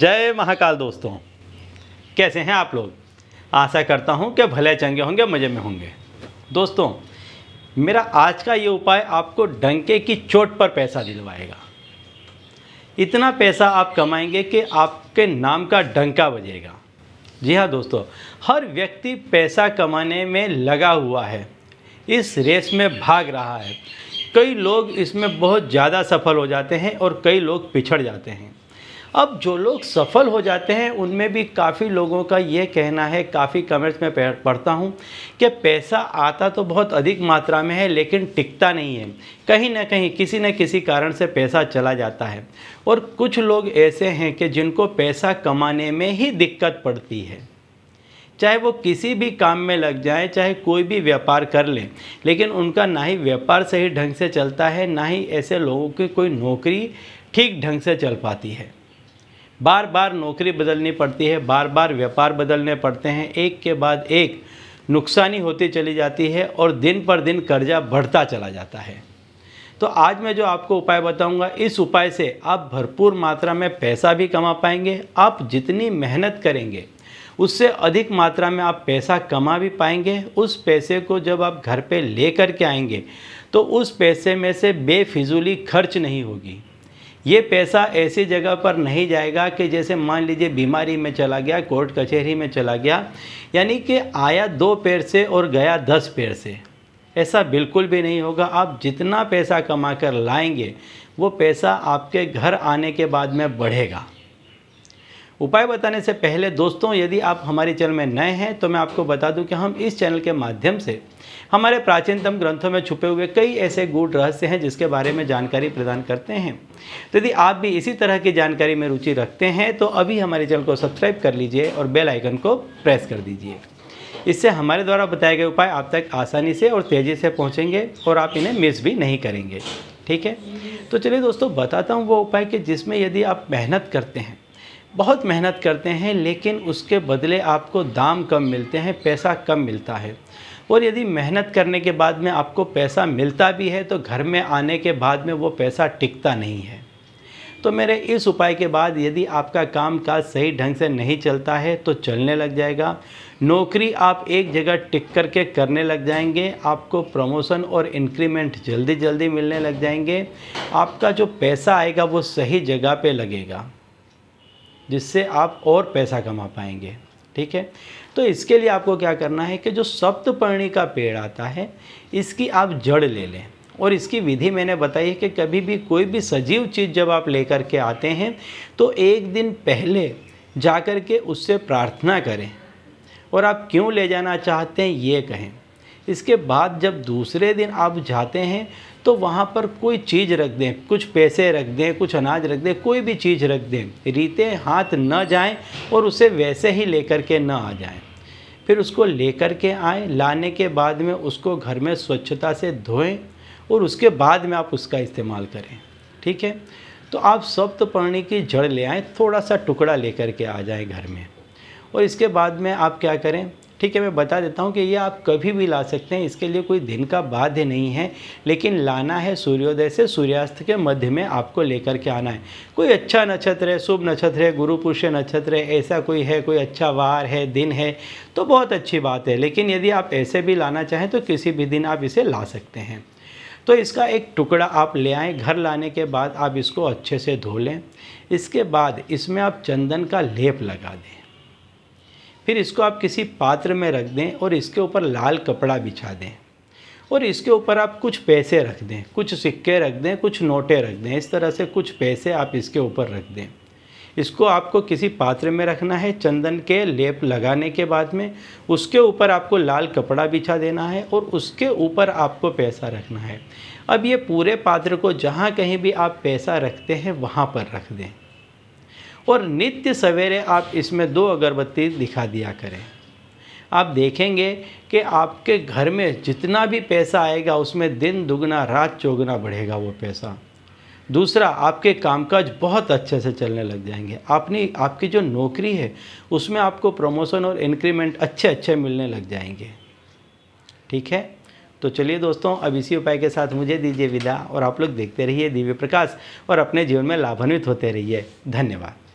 जय महाकाल दोस्तों कैसे हैं आप लोग आशा करता हूं कि भले चंगे होंगे मज़े में होंगे दोस्तों मेरा आज का ये उपाय आपको डंके की चोट पर पैसा दिलवाएगा इतना पैसा आप कमाएंगे कि आपके नाम का डंका बजेगा जी हाँ दोस्तों हर व्यक्ति पैसा कमाने में लगा हुआ है इस रेस में भाग रहा है कई लोग इसमें बहुत ज़्यादा सफल हो जाते हैं और कई लोग पिछड़ जाते हैं अब जो लोग सफल हो जाते हैं उनमें भी काफ़ी लोगों का ये कहना है काफ़ी कमेंट्स में पढ़ता हूँ कि पैसा आता तो बहुत अधिक मात्रा में है लेकिन टिकता नहीं है कहीं ना कहीं किसी न किसी कारण से पैसा चला जाता है और कुछ लोग ऐसे हैं कि जिनको पैसा कमाने में ही दिक्कत पड़ती है चाहे वो किसी भी काम में लग जाए चाहे कोई भी व्यापार कर लें लेकिन उनका ना ही व्यापार सही ढंग से चलता है ना ही ऐसे लोगों की कोई नौकरी ठीक ढंग से चल पाती है बार बार नौकरी बदलनी पड़ती है बार बार व्यापार बदलने पड़ते हैं एक के बाद एक नुकसानी होती चली जाती है और दिन पर दिन कर्जा बढ़ता चला जाता है तो आज मैं जो आपको उपाय बताऊंगा इस उपाय से आप भरपूर मात्रा में पैसा भी कमा पाएंगे आप जितनी मेहनत करेंगे उससे अधिक मात्रा में आप पैसा कमा भी पाएंगे उस पैसे को जब आप घर पे ले कर के आएंगे तो उस पैसे में से बेफिजूली खर्च नहीं होगी ये पैसा ऐसी जगह पर नहीं जाएगा कि जैसे मान लीजिए बीमारी में चला गया कोर्ट कचहरी में चला गया यानी कि आया दो पैर से और गया दस पैर से ऐसा बिल्कुल भी नहीं होगा आप जितना पैसा कमा कर लाएंगे वो पैसा आपके घर आने के बाद में बढ़ेगा उपाय बताने से पहले दोस्तों यदि आप हमारे चैनल में नए हैं तो मैं आपको बता दूं कि हम इस चैनल के माध्यम से हमारे प्राचीनतम ग्रंथों में छुपे हुए कई ऐसे गूढ़ रहस्य हैं जिसके बारे में जानकारी प्रदान करते हैं तो यदि आप भी इसी तरह की जानकारी में रुचि रखते हैं तो अभी हमारे चैनल को सब्सक्राइब कर लीजिए और बेल आइकन को प्रेस कर दीजिए इससे हमारे द्वारा बताए गए उपाय आप तक आसानी से और तेज़ी से पहुँचेंगे और आप इन्हें मिस भी नहीं करेंगे ठीक है तो चलिए दोस्तों बताता हूँ वो उपाय कि जिसमें यदि आप मेहनत करते हैं बहुत मेहनत करते हैं लेकिन उसके बदले आपको दाम कम मिलते हैं पैसा कम मिलता है और यदि मेहनत करने के बाद में आपको पैसा मिलता भी है तो घर में आने के बाद में वो पैसा टिकता नहीं है तो मेरे इस उपाय के बाद यदि आपका काम काज सही ढंग से नहीं चलता है तो चलने लग जाएगा नौकरी आप एक जगह टिक कर के करने लग जाएंगे आपको प्रमोशन और इंक्रीमेंट जल्दी जल्दी मिलने लग जाएंगे आपका जो पैसा आएगा वो सही जगह पे लगेगा जिससे आप और पैसा कमा पाएंगे ठीक है तो इसके लिए आपको क्या करना है कि जो सप्तपर्णी का पेड़ आता है इसकी आप जड़ ले लें और इसकी विधि मैंने बताई है कि कभी भी कोई भी सजीव चीज़ जब आप लेकर के आते हैं तो एक दिन पहले जा कर के उससे प्रार्थना करें और आप क्यों ले जाना चाहते हैं ये कहें इसके बाद जब दूसरे दिन आप जाते हैं तो वहाँ पर कोई चीज़ रख दें कुछ पैसे रख दें कुछ अनाज रख दें कोई भी चीज़ रख दें रीते हाथ न जाएं और उसे वैसे ही लेकर के न आ जाएं फिर उसको लेकर के आए लाने के बाद में उसको घर में स्वच्छता से धोएं और उसके बाद में आप उसका इस्तेमाल करें ठीक है तो आप सप्तपर्णी की जड़ ले आएँ थोड़ा सा टुकड़ा लेकर के आ जाएँ घर में और इसके बाद में आप क्या करें ठीक है मैं बता देता हूँ कि ये आप कभी भी ला सकते हैं इसके लिए कोई दिन का बाध्य नहीं है लेकिन लाना है सूर्योदय से सूर्यास्त के मध्य में आपको लेकर के आना है कोई अच्छा नक्षत्र है शुभ नक्षत्र है गुरु पुष्य नक्षत्र है ऐसा कोई है कोई अच्छा वार है दिन है तो बहुत अच्छी बात है लेकिन यदि आप ऐसे भी लाना चाहें तो किसी भी दिन आप इसे ला सकते हैं तो इसका एक टुकड़ा आप ले आएँ घर लाने के बाद आप इसको अच्छे से धो लें इसके बाद इसमें आप चंदन का लेप लगा दें फिर इसको आप किसी पात्र में रख दें और इसके ऊपर लाल कपड़ा बिछा दें और इसके ऊपर आप कुछ पैसे रख दें कुछ सिक्के रख दें कुछ नोटे रख दें इस तरह से कुछ पैसे आप इसके ऊपर रख दें इसको आपको किसी पात्र में रखना है चंदन के लेप लगाने के बाद में उसके ऊपर आपको लाल कपड़ा बिछा देना है और उसके ऊपर आपको पैसा रखना है अब ये पूरे पात्र को जहाँ कहीं भी आप पैसा रखते हैं वहाँ पर रख दें और नित्य सवेरे आप इसमें दो अगरबत्ती दिखा दिया करें आप देखेंगे कि आपके घर में जितना भी पैसा आएगा उसमें दिन दुगना रात चौगुना बढ़ेगा वो पैसा दूसरा आपके कामकाज बहुत अच्छे से चलने लग जाएंगे आपने आपकी जो नौकरी है उसमें आपको प्रमोशन और इंक्रीमेंट अच्छे अच्छे मिलने लग जाएंगे ठीक है तो चलिए दोस्तों अब इसी उपाय के साथ मुझे दीजिए विदा और आप लोग देखते रहिए दिव्य प्रकाश और अपने जीवन में लाभान्वित होते रहिए धन्यवाद